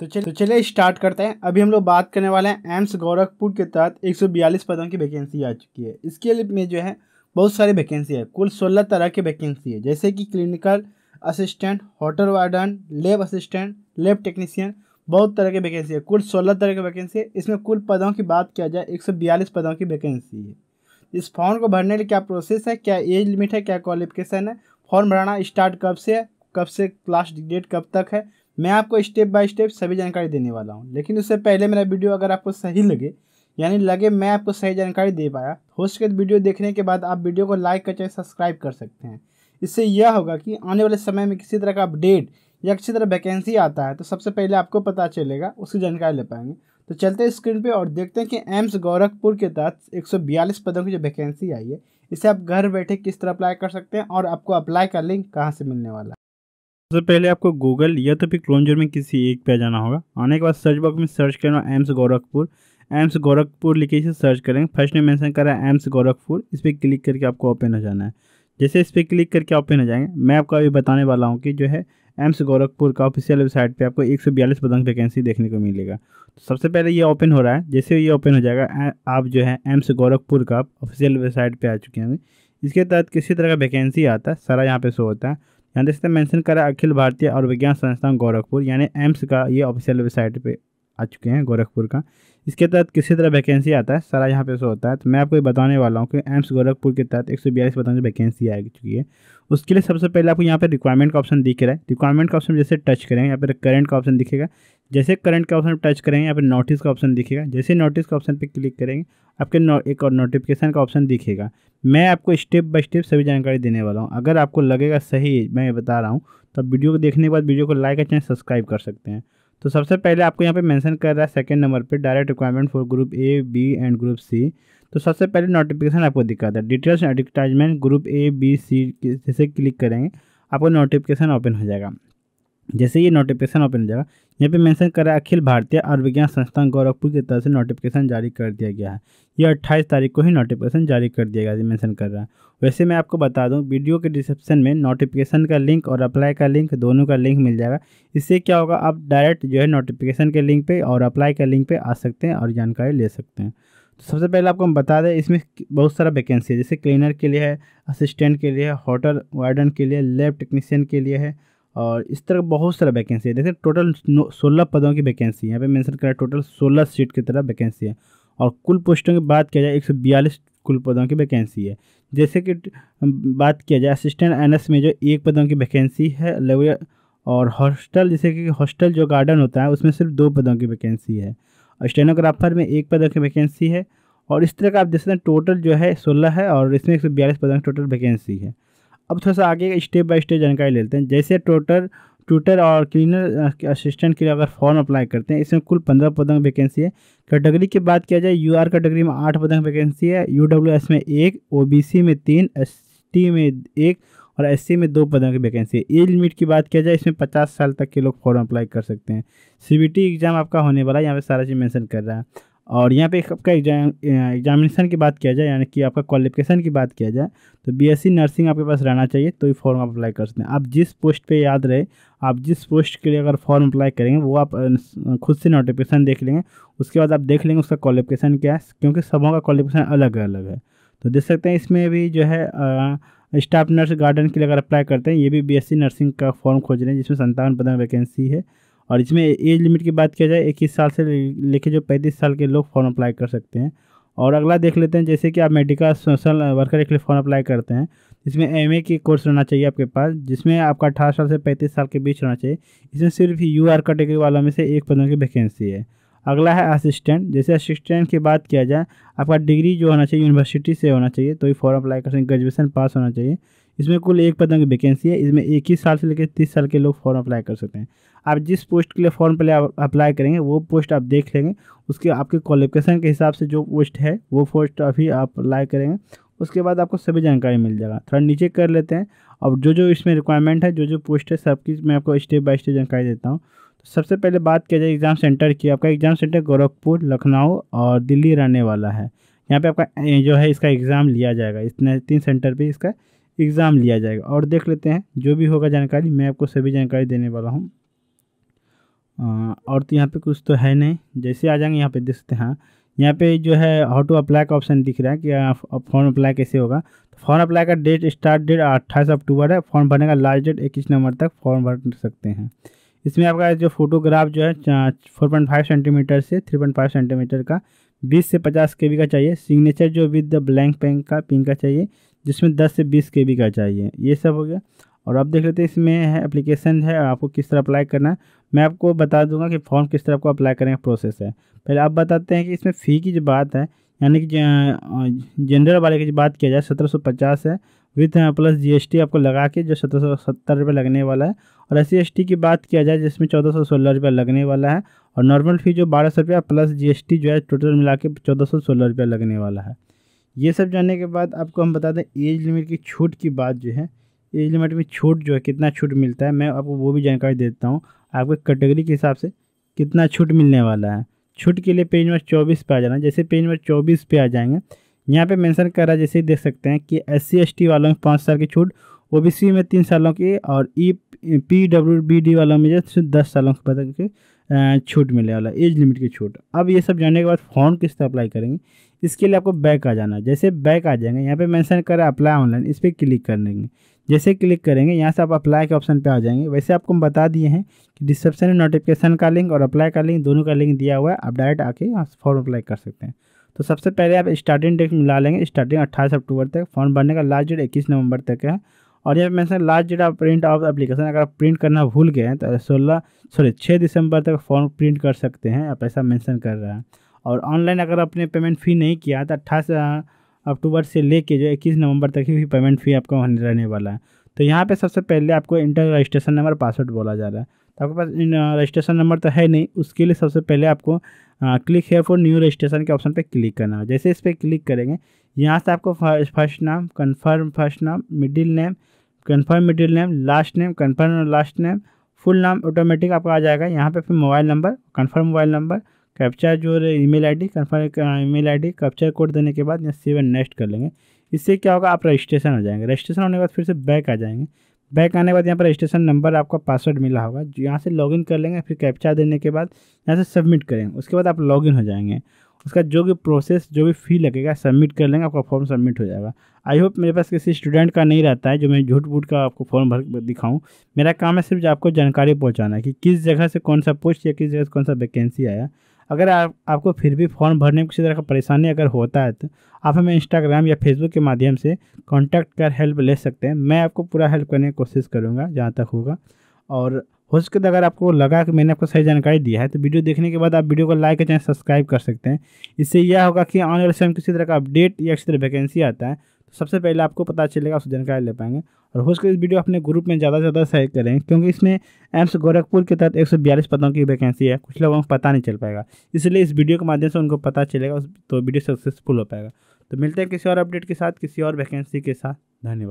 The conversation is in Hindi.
तो चलिए तो चलिए स्टार्ट करते हैं अभी हम लोग बात करने वाले हैं एम्स गोरखपुर के तहत 142 पदों की वैकेंसी आ चुकी है इसके लिए में जो है बहुत सारी वैकेंसी है कुल 16 तरह की वैकेंसी है जैसे कि clinical assistant hotel warden lab assistant lab technician बहुत तरह की वैकेंसी है कुल सोलह तरह की वैकेंसी है इसमें कुल पदों की बात किया जाए एक पदों की वैकेंसी है इस फॉर्म को भरने के क्या प्रोसेस है क्या एज लिमिट है क्या क्वालिफिकेशन है फॉर्म भरना स्टार्ट कब से है कब से लास्ट डेट कब तक है मैं आपको स्टेप बाय स्टेप सभी जानकारी देने वाला हूँ लेकिन उससे पहले मेरा वीडियो अगर आपको सही लगे यानी लगे मैं आपको सही जानकारी दे पाया हो सके वीडियो देखने के बाद आप वीडियो को लाइक कर चाहे सब्सक्राइब कर सकते हैं इससे यह होगा कि आने वाले समय में किसी तरह का अपडेट या किसी तरह वैकेंसी आता है तो सबसे पहले आपको पता चलेगा उसकी जानकारी ले पाएंगे तो चलते हैं स्क्रीन पे और देखते हैं कि एम्स गोरखपुर के तहत 142 पदों की जो वैकेंसी आई है इसे आप घर बैठे किस तरह अप्लाई कर सकते हैं और आपको अप्लाई का लिंक कहाँ से मिलने वाला है सबसे पहले आपको गूगल या तो फिर क्रोनजर में किसी एक पे जाना होगा आने के बाद सर्च बॉक्स में सर्च करना एम्स गोरखपुर एम्स गोरखपुर लिखे इसे सर्च करेंगे फर्स्ट ने मैंसन करा है एम्स गोरखपुर इस पर क्लिक करके आपको ओपन हो जाना है जैसे इस पर क्लिक करके ओपन हो जाएंगे मैं आपको अभी बताने वाला हूँ कि जो है एम्स गोरखपुर का ऑफिशियल वेबसाइट पर आपको एक सौ बयालीस पदंग वैकेंसी देखने को मिलेगा तो सबसे पहले ये ओपन हो रहा है जैसे ये ओपन हो जाएगा आप जो है एम्स गोरखपुर का ऑफिशियल वेबसाइट पर आ चुके होंगे इसके तहत किसी तरह का वैकेंसी आता है सारा यहाँ पे शो होता है यहाँ देखते हैं मैंशन करा अखिल भारतीय आयुर्विज्ञान संस्थान गोरखपुर यानी एम्स का ये ऑफिशियल वेबसाइट पे आ चुके हैं गोरखपुर का इसके तहत किसी तरह वैकेंसी आता है सारा यहाँ पे शो होता है तो मैं आपको ये बताने वाला हूँ कि एम्स गोरखपुर के तहत एक सौ बयालीस वैकेंसी आ चुकी है उसके लिए सबसे पहले आपको यहाँ पर रिक्वायरमेंट का ऑप्शन दिख रहा है रिक्वायरमेंट का ऑप्शन जैसे टच करें यहाँ पर करंट का ऑप्शन दिखेगा जैसे करंट का ऑप्शन टच करेंगे यहाँ पर नोटिस का ऑप्शन दिखेगा जैसे नोटिस का ऑप्शन पर क्लिक करेंगे आपके एक और नोटिफिकेशन का ऑप्शन दिखेगा मैं आपको स्टेप बाय स्टेप सभी जानकारी देने वाला हूँ अगर आपको लगेगा सही मैं बता रहा हूँ तो आप वीडियो को देखने के बाद वीडियो को लाइक और चैनल सब्सक्राइब कर सकते हैं तो सबसे पहले आपको यहाँ पे मेंशन कर रहा है सेकंड नंबर पे direct requirement for group A B and group C तो सबसे पहले नोटिफिकेशन आपको दिखाता है details advertisement group A B C जैसे क्लिक करेंगे आपको नोटिफिकेशन ओपन हो जाएगा जैसे ये नोटिफिकेशन ओपन हो जाएगा यहाँ पे मेंशन करा अखिल भारतीय आयुर्विज्ञान संस्थान गोरखपुर की तरफ से नोटिफिकेशन जारी कर दिया गया है ये अट्ठाईस तारीख को ही नोटिफिकेशन जारी कर दिया गया मेंशन कर रहा है वैसे मैं आपको बता दूं वीडियो के डिस्क्रिप्शन में नोटिफिकेशन का लिंक और अप्लाई का लिंक दोनों का लिंक मिल जाएगा इससे क्या होगा आप डायरेक्ट जो है नोटिफिकेशन के लिंक पर और अप्लाई का लिंक पर आ सकते हैं और जानकारी ले सकते हैं सबसे पहले आपको हम बता दें इसमें बहुत सारा वैकेंसी है जैसे क्लीनर के लिए है असिस्टेंट के लिए है होटल वार्डन के लिए लैब टेक्नीशियन के लिए है और इस तरह बहुत सारा वैकेंसी है जैसे टोटल सोलह पदों की वैकेंसी है यहाँ पे मेंशन करा टोटल सोलह सीट की तरह वैकेंसी है और कुल पोस्टों की बात किया जाए एक कुल पदों की वैकेंसी है जैसे कि बात किया जाए असिस्टेंट एन में जो एक पदों की वैकेंसी है लगभग और हॉस्टल जैसे कि हॉस्टल जो गार्डन होता है उसमें सिर्फ दो पदों की वैकेंसी है स्टेनोग्राफर में एक पदों की वैकेंसी है और इस तरह का आप देख सकते हैं टोटल जो है सोलह है और इसमें एक सौ बयालीस पदों की टोटल वैकेंसी है अब थोड़ा सा आगे स्टेप बाय स्टेप जानकारी लेते हैं जैसे टोटल ट्यूटर और क्लीनर असिस्टेंट के लिए अगर फॉर्म अप्लाई करते हैं इसमें कुल पंद्रह पदों की वैकेंसी है कैटेगरी की बात किया जाए यू आर कैटेगरी में आठ पदों की वैकेंसी है यू में एक ओ में तीन एस में एक और एस में दो पदों की वैकेंसी है एज लिमिट की बात किया जाए इसमें पचास साल तक के लोग फॉर्म अप्लाई कर सकते हैं सी एग्ज़ाम आपका होने वाला है यहाँ पर सारा चीज़ मैंसन कर रहा है और यहाँ पे आपका एग्जाम एग्जामिनेशन की बात किया जाए यानी कि आपका क्वालिफिकेशन की बात किया जाए तो बीएससी नर्सिंग आपके पास रहना चाहिए तो ये फॉर्म आप अप्लाई कर सकते हैं आप जिस पोस्ट पे याद रहे आप जिस पोस्ट के लिए अगर फॉर्म अप्लाई करेंगे वो आप खुद से नोटिफिकेशन देख लेंगे उसके बाद आप देख लेंगे उसका क्वालिफिकेशन क्या है क्योंकि सबों का क्वालिफिकेशन अलग अलग है तो देख सकते हैं इसमें भी जो है आ, स्टाफ नर्स गार्डन के लिए अगर अप्लाई करते हैं ये भी बीएससी नर्सिंग का फॉर्म खोज रहे हैं जिसमें संतावन पदों वैकेंसी है और इसमें एज लिमिट की बात किया जाए इक्कीस साल से लेके जो पैंतीस साल के लोग फॉर्म अप्लाई कर सकते हैं और अगला देख लेते हैं जैसे कि आप मेडिकल सोशल वर्कर के लिए फॉर्म अप्लाई करते हैं इसमें एम की कोर्स रहना चाहिए आपके पास जिसमें आपका अठारह साल से पैंतीस साल के बीच रहना चाहिए इसमें सिर्फ यू आर कैटेगरी वालों में से एक पदों की वैकेंसी है अगला है असिस्टेंट जैसे असिस्टेंट की बात किया जाए आपका डिग्री जो होना चाहिए यूनिवर्सिटी से होना चाहिए तो ये फॉर्म अप्लाई कर सकते ग्रेजुएसन पास होना चाहिए इसमें कुल एक पदों की वैकेंसी है इसमें एक ही साल से लेकर तीस साल के लोग फॉर्म अप्लाई कर सकते हैं आप जिस पोस्ट के लिए फॉर्म पहले अप्लाई करेंगे वो पोस्ट आप देख लेंगे उसके आपके क्वालिफिकेशन के हिसाब से जो पोस्ट है वो पोस्ट अभी आप अप्लाई करेंगे उसके बाद आपको सभी जानकारी मिल जाएगा थोड़ा नीचे कर लेते हैं और जो जो इसमें रिक्वायरमेंट है जो जो पोस्ट है सबकी मैं आपको स्टेप बाय स्टेप जानकारी देता हूँ सबसे पहले बात किया जाए एग्ज़ाम सेंटर की आपका एग्ज़ाम सेंटर गोरखपुर लखनऊ और दिल्ली रहने वाला है यहाँ पे आपका जो है इसका एग्ज़ाम लिया जाएगा इसने तीन सेंटर पे इसका एग्ज़ाम लिया जाएगा और देख लेते हैं जो भी होगा जानकारी मैं आपको सभी जानकारी देने वाला हूँ और तो यहाँ पर कुछ तो है नहीं जैसे आ जाएंगे यहाँ पे देख सकते हैं हाँ यहाँ पे जो है हाउ टू अप्लाई का ऑप्शन दिख रहा है कि फॉर्म अप्लाई कैसे होगा तो फॉर्म अप्लाई का डेट स्टार्ट डेट अट्ठाईस अक्टूबर है फॉर्म भरने का लास्ट डेट इक्कीस नवंबर तक फॉर्म भर सकते हैं इसमें आपका जो फोटोग्राफ जो है फोर पॉइंट फाइव सेंटीमीटर से थ्री पॉइंट फाइव सेंटीमीटर का बीस से पचास के का चाहिए सिग्नेचर जो विद द ब्लैंक पेन का पिन का चाहिए जिसमें दस से बीस के का चाहिए ये सब हो गया और अब देख लेते हैं इसमें है अप्लीकेशन है आपको किस तरह अप्लाई करना है मैं आपको बता दूंगा कि फॉर्म किस तरह आपको अप्लाई करने का प्रोसेस है पहले आप बताते हैं कि इसमें फ़ी की जो बात है यानी कि जनरल वाले की जो बात किया जाए सत्रह सौ पचास है विथ प्लस जीएसटी आपको लगा के जो सत्रह सौ सत्तर रुपये लगने वाला है और एस सी की बात किया जाए जिसमें चौदह सौ सोलह रुपये लगने वाला है और नॉर्मल फ़ी जो बारह सौ रुपया प्लस जीएसटी जो है टोटल मिला के चौदह सौ सोलह रुपया लगने वाला है ये सब जानने के बाद आपको हम बता दें एज लिमिट की छूट की बात जो है एज लिमिट में छूट जो है कितना छूट मिलता है मैं आपको वो भी जानकारी देता हूँ आपको कैटेगरी के हिसाब से कितना छूट मिलने वाला है छूट के लिए पेज नंबर चौबीस पर आ जाना जैसे पेज नंबर चौबीस पर आ जाएंगे यहाँ पे मेंशन कर रहा है जैसे देख सकते हैं कि एस सी वालों में पाँच साल की छूट ओबीसी में तीन सालों की और E P W B D वालों में जो दस सालों तक की छूट मिलने वाला एज लिमिट की छूट अब ये सब जानने के बाद फॉर्म किस तरह अप्लाई करेंगे इसके लिए आपको बैक आ जाना है जैसे बैक आ जाएंगे यहाँ पे मेंशन करा अप्लाई ऑनलाइन इस पर क्लिक कर लेंगे जैसे क्लिक करेंगे यहाँ से आप अप्लाई के ऑप्शन पे आ जाएंगे वैसे आपको हम बता दिए हैं कि डिस्क्रिप्शन में नोटिफिकेशन का लिंक और अप्लाई का लिंक दोनों का लिंक दिया हुआ है आप डायरेक्ट आके यहाँ फॉर्म अप्लाई कर सकते हैं तो सबसे पहले आप स्टार्टिंग डेट मिला लेंगे स्टार्टिंग अट्ठाईस अक्टूबर तक फॉर्म भरने का लास्ट डेट इक्कीस नवंबर तक है और यहाँ पर मैं लास्ट डेट आप प्रिंट ऑफ एप्लीकेशन अगर आप प्रिंट करना भूल गए हैं तो सोलह सॉरी छः दिसंबर तक फॉर्म प्रिंट कर सकते हैं आप ऐसा मैंसन कर रहा है और ऑनलाइन अगर आपने पेमेंट फ़ी नहीं किया तो अट्ठाईस अक्टूबर से लेके जो इक्कीस नवंबर तक ही पेमेंट फ़ी आपका होने रहने वाला है तो यहाँ पे सबसे पहले आपको इंटर रजिस्ट्रेशन नंबर पासवर्ड बोला जा रहा है तो आपके पास रजिस्ट्रेशन नंबर तो है नहीं उसके लिए सबसे पहले आपको क्लिक है फॉर न्यू रजिस्ट्रेशन के ऑप्शन पे क्लिक करना है जैसे इस पर क्लिक करेंगे यहाँ से आपको फर्स्ट नाम कन्फर्म फर्स्ट नाम middle name confirm middle name last name confirm last name full नाम ऑटोमेटिक आपका आ जाएगा यहाँ पे फिर mobile number confirm mobile number captcha जो E I D confirm E ID captcha code देने के बाद यहाँ सेव एंड नेक्स्ट कर लेंगे इससे क्या होगा आप रजिस्ट्रेशन हो जाएंगे रजिस्ट्रेशन होने के बाद फिर से बैक आ जाएंगे बैक आने के बाद यहाँ पर रजिस्ट्रेशन नंबर आपका पासवर्ड मिला होगा जो यहाँ से लॉगिन कर लेंगे फिर कैप्चा देने के बाद यहाँ से सबमिट करेंगे उसके बाद आप लॉगिन हो जाएंगे उसका जो भी प्रोसेस जो भी फ़ी लगेगा सबमिट कर लेंगे आपका फॉर्म सबमिट हो जाएगा आई होप मेरे पास किसी स्टूडेंट का नहीं रहता है जो मैं झूठ बूट का आपको फॉर्म भर दिखाऊँ मेरा काम है सिर्फ आपको जानकारी पहुँचाना कि किस जगह से कौन सा पोस्ट या किस जगह से कौन सा वैकेंसी आया अगर आप, आपको फिर भी फॉर्म भरने में किसी तरह का परेशानी अगर होता है तो आप हमें इंस्टाग्राम या फेसबुक के माध्यम से कॉन्टैक्ट कर हेल्प ले सकते हैं मैं आपको पूरा हेल्प करने की कोशिश करूँगा जहाँ तक होगा और हो सके तो अगर आपको लगा कि मैंने आपको सही जानकारी दिया है तो वीडियो देखने के बाद आप वीडियो को लाइक चाहे सब्सक्राइब कर सकते हैं इससे यह होगा कि आने वाले समय किसी तरह का अपडेट या किसी तरह वैकेंसी आता है तो सबसे पहले आपको पता चलेगा उस जानकारी ले पाएंगे और हो सके इस वीडियो अपने ग्रुप में ज़्यादा से ज़्यादा शेयर करें क्योंकि इसमें एम्स गोरखपुर के तहत एक पदों की वैकेंसी है कुछ लोगों को पता नहीं चल पाएगा इसलिए इस वीडियो के माध्यम से उनको पता चलेगा तो वीडियो सक्सेसफुल हो पाएगा तो मिलते हैं किसी और अपडेट के साथ किसी और वैकेंसी के साथ धन्यवाद